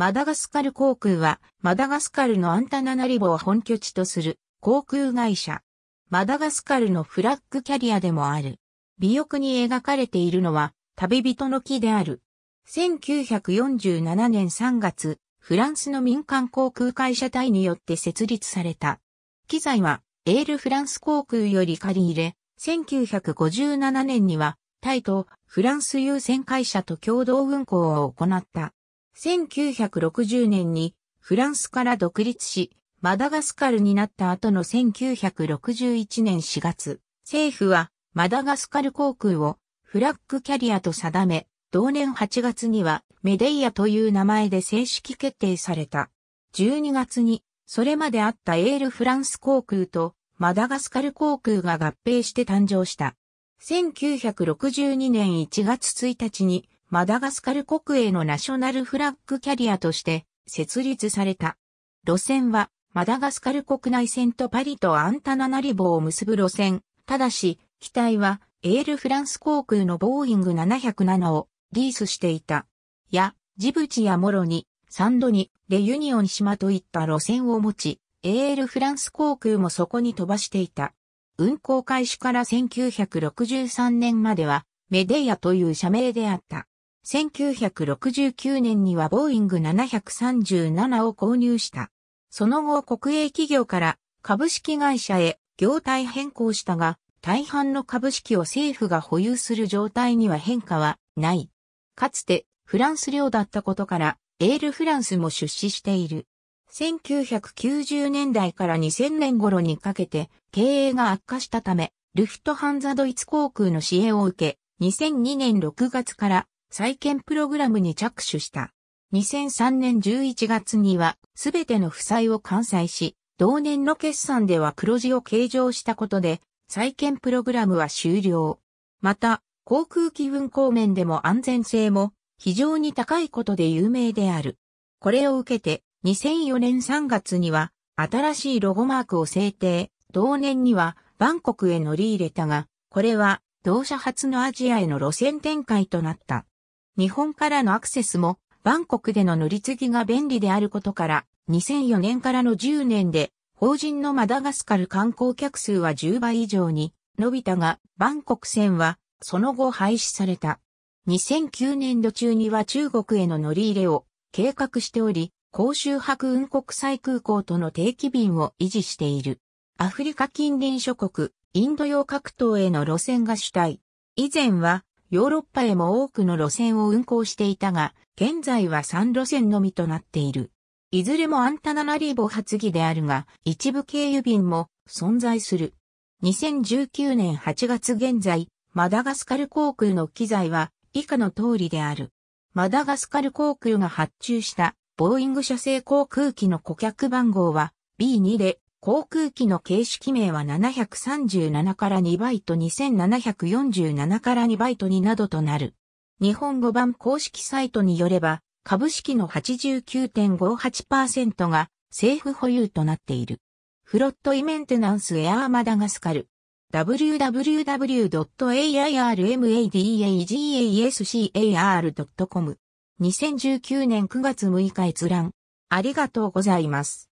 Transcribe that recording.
マダガスカル航空は、マダガスカルのアンタナナリボを本拠地とする航空会社。マダガスカルのフラッグキャリアでもある。美欲に描かれているのは、旅人の木である。1947年3月、フランスの民間航空会社隊によって設立された。機材は、エールフランス航空より借り入れ、1957年には、タイとフランス優先会社と共同運航を行った。1960年にフランスから独立し、マダガスカルになった後の1961年4月、政府はマダガスカル航空をフラッグキャリアと定め、同年8月にはメデイアという名前で正式決定された。12月にそれまであったエールフランス航空とマダガスカル航空が合併して誕生した。1962年1月1日にマダガスカル国営のナショナルフラッグキャリアとして設立された。路線は、マダガスカル国内線とパリとアンタナナリボを結ぶ路線。ただし、機体は、エールフランス航空のボーイング707をリースしていた。や、ジブチやモロに、サンドに、レユニオン島といった路線を持ち、エールフランス航空もそこに飛ばしていた。運航開始から1963年までは、メデイアという社名であった。1969年にはボーイング737を購入した。その後国営企業から株式会社へ業態変更したが、大半の株式を政府が保有する状態には変化はない。かつてフランス領だったことから、エールフランスも出資している。1990年代から2000年頃にかけて経営が悪化したため、ルフトハンザドイツ航空の支援を受け、2002年6月から再建プログラムに着手した。2003年11月には、すべての負債を完済し、同年の決算では黒字を計上したことで、再建プログラムは終了。また、航空機運航面でも安全性も非常に高いことで有名である。これを受けて、2004年3月には、新しいロゴマークを制定、同年には、バンコクへ乗り入れたが、これは、同社初のアジアへの路線展開となった。日本からのアクセスも、バンコクでの乗り継ぎが便利であることから、2004年からの10年で、法人のマダガスカル観光客数は10倍以上に伸びたが、バンコク線は、その後廃止された。2009年度中には中国への乗り入れを計画しており、公衆白雲国際空港との定期便を維持している。アフリカ近隣諸国、インド洋各島への路線が主体。以前はヨーロッパへも多くの路線を運行していたが、現在は3路線のみとなっている。いずれもアンタナナリーボ発議であるが、一部経由便も存在する。2019年8月現在、マダガスカル航空の機材は以下の通りである。マダガスカル航空が発注したボーイング社製航空機の顧客番号は B2 で航空機の形式名は737から2バイト2747から2バイトになどとなる。日本語版公式サイトによれば、株式の89.58%が政府保有となっている。フロットイメンテナンスエアーマダガスカル。w w w a i r m a d a g a s c a r c o m 2019年9月6日閲覧。ありがとうございます。